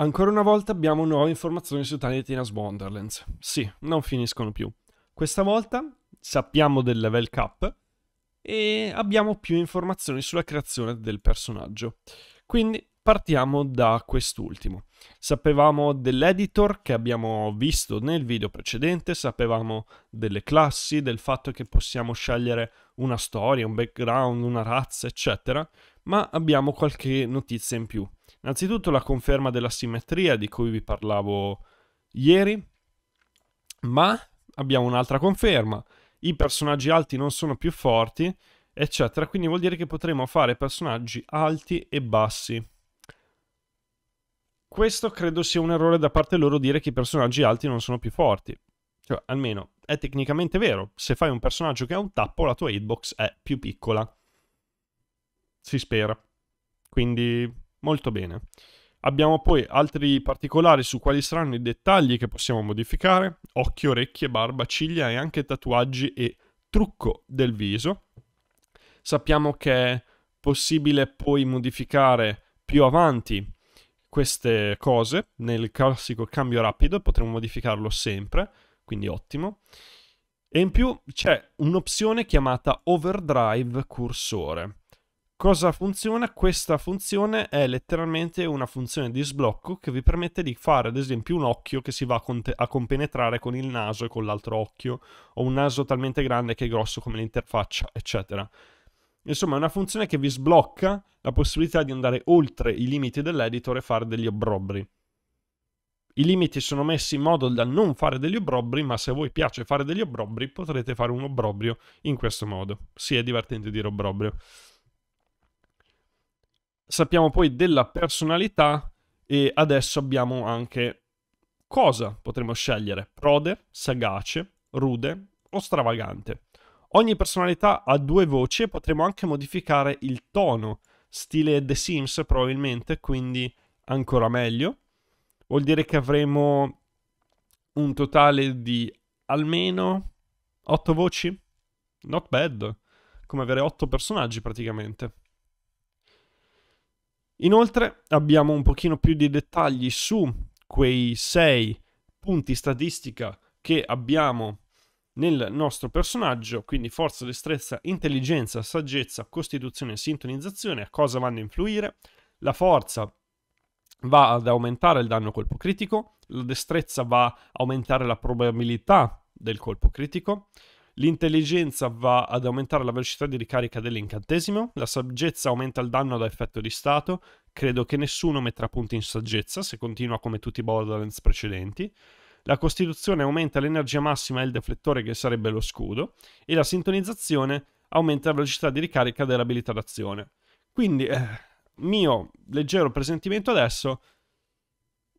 Ancora una volta abbiamo nuove informazioni su Tiny Tina's Wonderlands. Sì, non finiscono più. Questa volta sappiamo del level cap e abbiamo più informazioni sulla creazione del personaggio. Quindi partiamo da quest'ultimo. Sapevamo dell'editor che abbiamo visto nel video precedente, sapevamo delle classi, del fatto che possiamo scegliere una storia, un background, una razza, eccetera, ma abbiamo qualche notizia in più. Innanzitutto la conferma della simmetria di cui vi parlavo ieri, ma abbiamo un'altra conferma. I personaggi alti non sono più forti, eccetera, quindi vuol dire che potremo fare personaggi alti e bassi. Questo credo sia un errore da parte loro dire che i personaggi alti non sono più forti. Cioè, almeno è tecnicamente vero. Se fai un personaggio che ha un tappo, la tua hitbox è più piccola si spera. Quindi molto bene. Abbiamo poi altri particolari su quali saranno i dettagli che possiamo modificare, occhi, orecchie, barba, ciglia e anche tatuaggi e trucco del viso. Sappiamo che è possibile poi modificare più avanti queste cose nel classico cambio rapido, potremo modificarlo sempre, quindi ottimo. E in più c'è un'opzione chiamata overdrive cursore Cosa funziona? Questa funzione è letteralmente una funzione di sblocco che vi permette di fare ad esempio un occhio che si va a, a compenetrare con il naso e con l'altro occhio, o un naso talmente grande che è grosso come l'interfaccia, eccetera. Insomma, è una funzione che vi sblocca la possibilità di andare oltre i limiti dell'editor e fare degli obrobri. I limiti sono messi in modo da non fare degli obrobri, ma se a voi piace fare degli obrobri potrete fare un obrobrio in questo modo. Sì, è divertente dire obrobrio sappiamo poi della personalità e adesso abbiamo anche cosa potremmo scegliere, prode, sagace, rude o stravagante. Ogni personalità ha due voci e potremo anche modificare il tono, stile The Sims probabilmente, quindi ancora meglio. Vuol dire che avremo un totale di almeno otto voci? Not bad, come avere otto personaggi praticamente. Inoltre abbiamo un pochino più di dettagli su quei 6 punti statistica che abbiamo nel nostro personaggio, quindi forza, destrezza, intelligenza, saggezza, costituzione e sintonizzazione, a cosa vanno a influire. La forza va ad aumentare il danno colpo critico, la destrezza va a aumentare la probabilità del colpo critico, L'intelligenza va ad aumentare la velocità di ricarica dell'incantesimo, la saggezza aumenta il danno da effetto di stato, credo che nessuno metterà punti in saggezza se continua come tutti i Borderlands precedenti, la costituzione aumenta l'energia massima e il deflettore che sarebbe lo scudo, e la sintonizzazione aumenta la velocità di ricarica dell'abilità d'azione. Quindi, eh, mio leggero presentimento adesso,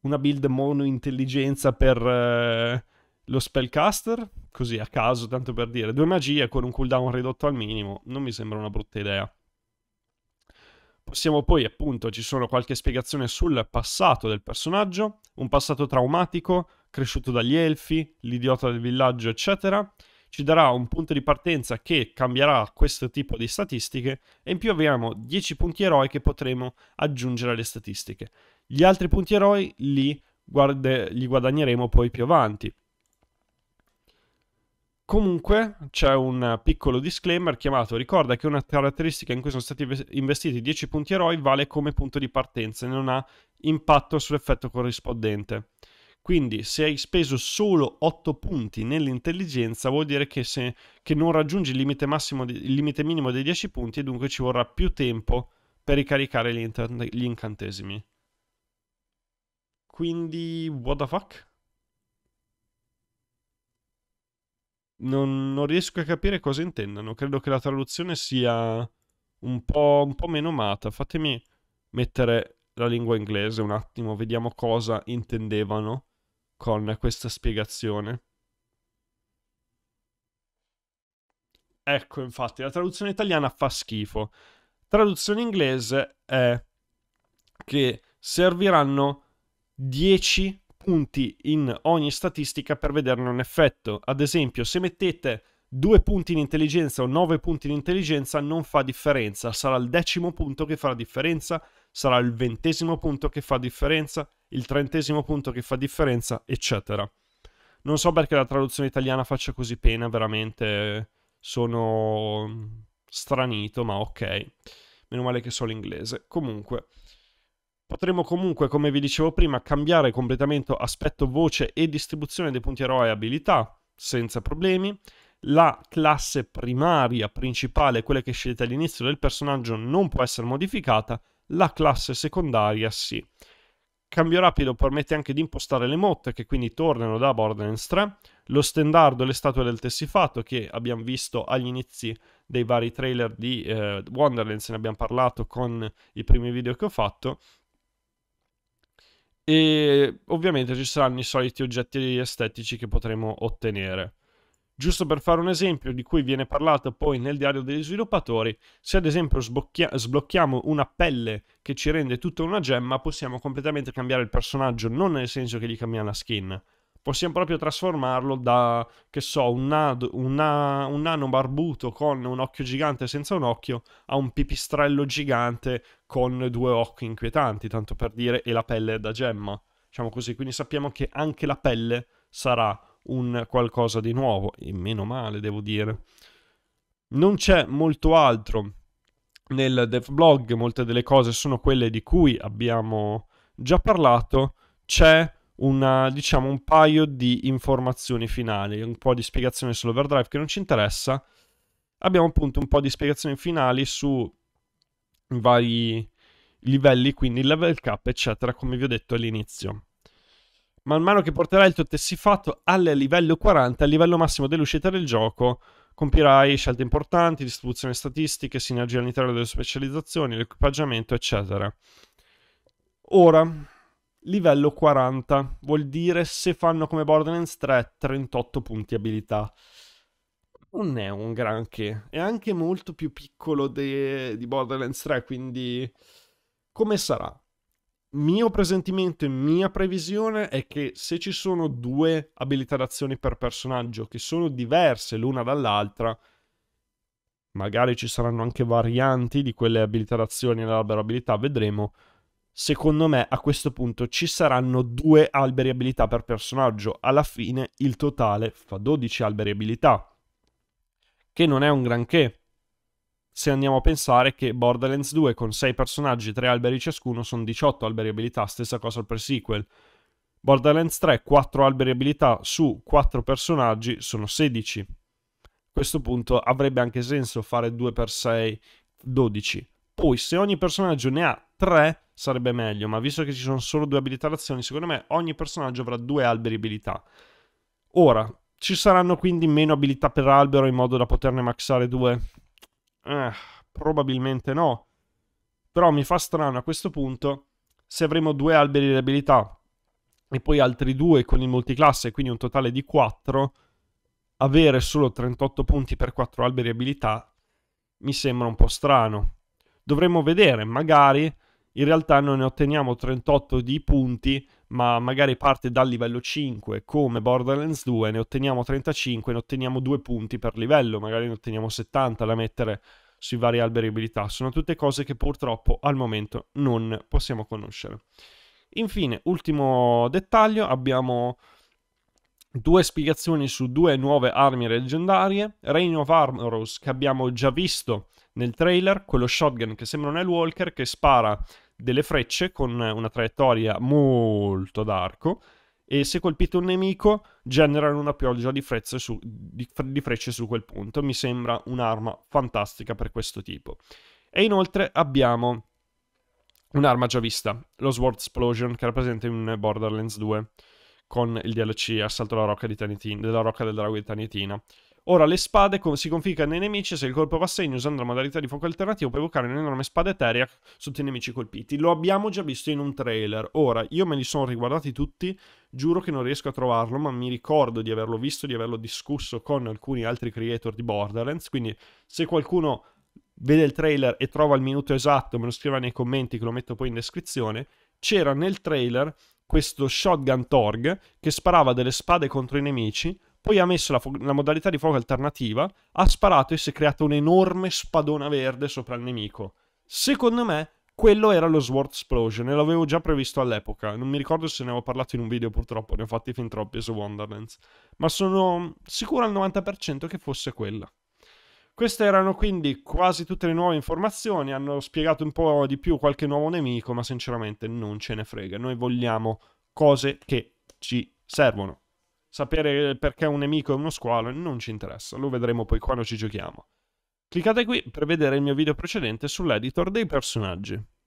una build mono intelligenza per... Eh, lo Spellcaster, così a caso, tanto per dire, due magie con un cooldown ridotto al minimo, non mi sembra una brutta idea. Possiamo poi, appunto, ci sono qualche spiegazione sul passato del personaggio, un passato traumatico, cresciuto dagli elfi, l'idiota del villaggio, eccetera. Ci darà un punto di partenza che cambierà questo tipo di statistiche e in più abbiamo 10 punti eroi che potremo aggiungere alle statistiche. Gli altri punti eroi li, guarde- li guadagneremo poi più avanti. Comunque c'è un piccolo disclaimer chiamato ricorda che una caratteristica in cui sono stati investiti 10 punti eroi vale come punto di partenza e non ha impatto sull'effetto corrispondente. Quindi se hai speso solo 8 punti nell'intelligenza vuol dire che, se, che non raggiungi il limite, di, il limite, minimo dei 10 punti e dunque ci vorrà più tempo per ricaricare gli, gli incantesimi. Quindi what the fuck? non, non, riesco a capire cosa intendano. Credo che la traduzione sia un po', un po' meno amata. Fatemi mettere la lingua inglese un attimo, vediamo cosa intendevano con questa spiegazione. Ecco, infatti, la traduzione italiana fa schifo. Traduzione inglese è che serviranno 10 punti in ogni statistica per vederne un effetto. Ad esempio, se mettete 2 punti in intelligenza o 9 punti in intelligenza non fa differenza, sarà il decimo punto che farà differenza, sarà il ventesimo punto che fa differenza, il trentesimo punto che fa differenza, eccetera. Non so perché la traduzione italiana faccia così pena, veramente sono stranito, ma ok. Meno male che so l'inglese. Comunque, Potremmo comunque, come vi dicevo prima, cambiare completamente aspetto voce e distribuzione dei punti eroe e abilità senza problemi. La classe primaria principale, quella che scegliete all'inizio del personaggio, non può essere modificata, la classe secondaria sì. Cambio rapido permette anche di impostare le motte che quindi tornano da Borderlands 3, lo stendardo e le statue del tessifato che abbiamo visto agli inizi dei vari trailer di eh, Wonderlands, ne abbiamo parlato con i primi video che ho fatto, e ovviamente ci saranno i soliti oggetti estetici che potremo ottenere. Giusto per fare un esempio di cui viene parlato poi nel diario degli sviluppatori, se ad esempio sblocchia- sblocchiamo una pelle che ci rende tutta una gemma, possiamo completamente cambiare il personaggio, non nel senso che gli cambia la skin, possiamo proprio trasformarlo da, che so, un, nado, una, un nano barbuto con un occhio gigante senza un occhio a un pipistrello gigante con due occhi inquietanti, tanto per dire, e la pelle da gemma. Diciamo così, quindi sappiamo che anche la pelle sarà un qualcosa di nuovo, e meno male, devo dire. Non c'è molto altro nel devblog, molte delle cose sono quelle di cui abbiamo già parlato. C'è una, diciamo, un paio di informazioni finali, un po' di spiegazione sull'overdrive che non ci interessa. Abbiamo appunto un po' di spiegazioni finali su vari livelli, quindi level cap, eccetera, come vi ho detto all'inizio. Man mano che porterai il tuo tessifatto al livello 40, al livello massimo dell'uscita del gioco, compirai scelte importanti, distribuzione statistiche, sinergie all'interno delle specializzazioni, l'equipaggiamento, eccetera. Ora, Livello 40, vuol dire se fanno come Borderlands 3, 38 punti abilità. Non è un granché, è anche molto più piccolo de... di Borderlands 3, quindi come sarà? Mio presentimento e mia previsione è che se ci sono due abilità d'azione per personaggio che sono diverse l'una dall'altra, magari ci saranno anche varianti di quelle abilità d'azione e l'albero abilità, vedremo secondo me a questo punto ci saranno due alberi abilità per personaggio. Alla fine il totale fa 12 alberi abilità, che non è un granché. Se andiamo a pensare che Borderlands 2 con 6 personaggi, 3 alberi ciascuno, sono 18 alberi abilità, stessa cosa per sequel. Borderlands 3, 4 alberi abilità su 4 personaggi sono 16. A questo punto avrebbe anche senso fare 2 per 6, 12. Poi se ogni personaggio ne ha 3, sarebbe meglio, ma visto che ci sono solo due abilità d'azione, secondo me ogni personaggio avrà due alberi abilità. Ora, ci saranno quindi meno abilità per albero in modo da poterne maxare due? Eh, probabilmente no. Però mi fa strano a questo punto se avremo due alberi di abilità e poi altri due con il multiclasse, quindi un totale di 4, avere solo 38 punti per 4 alberi di abilità mi sembra un po' strano. Dovremmo vedere, magari in realtà non ne otteniamo 38 di punti, ma magari parte dal livello 5 come Borderlands 2, ne otteniamo 35, ne otteniamo 2 punti per livello, magari ne otteniamo 70 da mettere sui vari alberi abilità. Sono tutte cose che purtroppo al momento non possiamo conoscere. Infine, ultimo dettaglio, abbiamo due spiegazioni su due nuove armi leggendarie, Reign of Armorous che abbiamo già visto nel trailer, quello shotgun che sembra un Hellwalker che spara delle frecce con una traiettoria molto d'arco e se colpite un nemico generano una pioggia di, su, di, di frecce su quel punto. Mi sembra un'arma fantastica per questo tipo. E inoltre abbiamo un'arma già vista, lo Sword Explosion, che era presente in Borderlands 2 con il DLC Assalto alla Rocca, di Tanetina, della Rocca del Drago di Tanitina. Ora le spade si conficcano nei nemici se il colpo va a segno usando la modalità di fuoco alternativo può evocare un'enorme spada eterea sotto i nemici colpiti. Lo abbiamo già visto in un trailer. Ora, io me li sono riguardati tutti, giuro che non riesco a trovarlo, ma mi ricordo di averlo visto, di averlo discusso con alcuni altri creator di Borderlands, quindi se qualcuno vede il trailer e trova il minuto esatto, me lo scriva nei commenti che lo metto poi in descrizione, c'era nel trailer questo shotgun Torg che sparava delle spade contro i nemici, poi ha messo la, fo- la modalità di fuoco alternativa, ha sparato e si è creata un'enorme spadona verde sopra il nemico. Secondo me quello era lo Sword Explosion e l'avevo già previsto all'epoca. Non mi ricordo se ne avevo parlato in un video, purtroppo ne ho fatti fin troppi su Wonderlands. Ma sono sicuro al 90% che fosse quella. Queste erano quindi quasi tutte le nuove informazioni, hanno spiegato un po' di più qualche nuovo nemico, ma sinceramente non ce ne frega, noi vogliamo cose che ci servono. Sapere perché un nemico è uno squalo non ci interessa, lo vedremo poi quando ci giochiamo. Cliccate qui per vedere il mio video precedente sull'editor dei personaggi.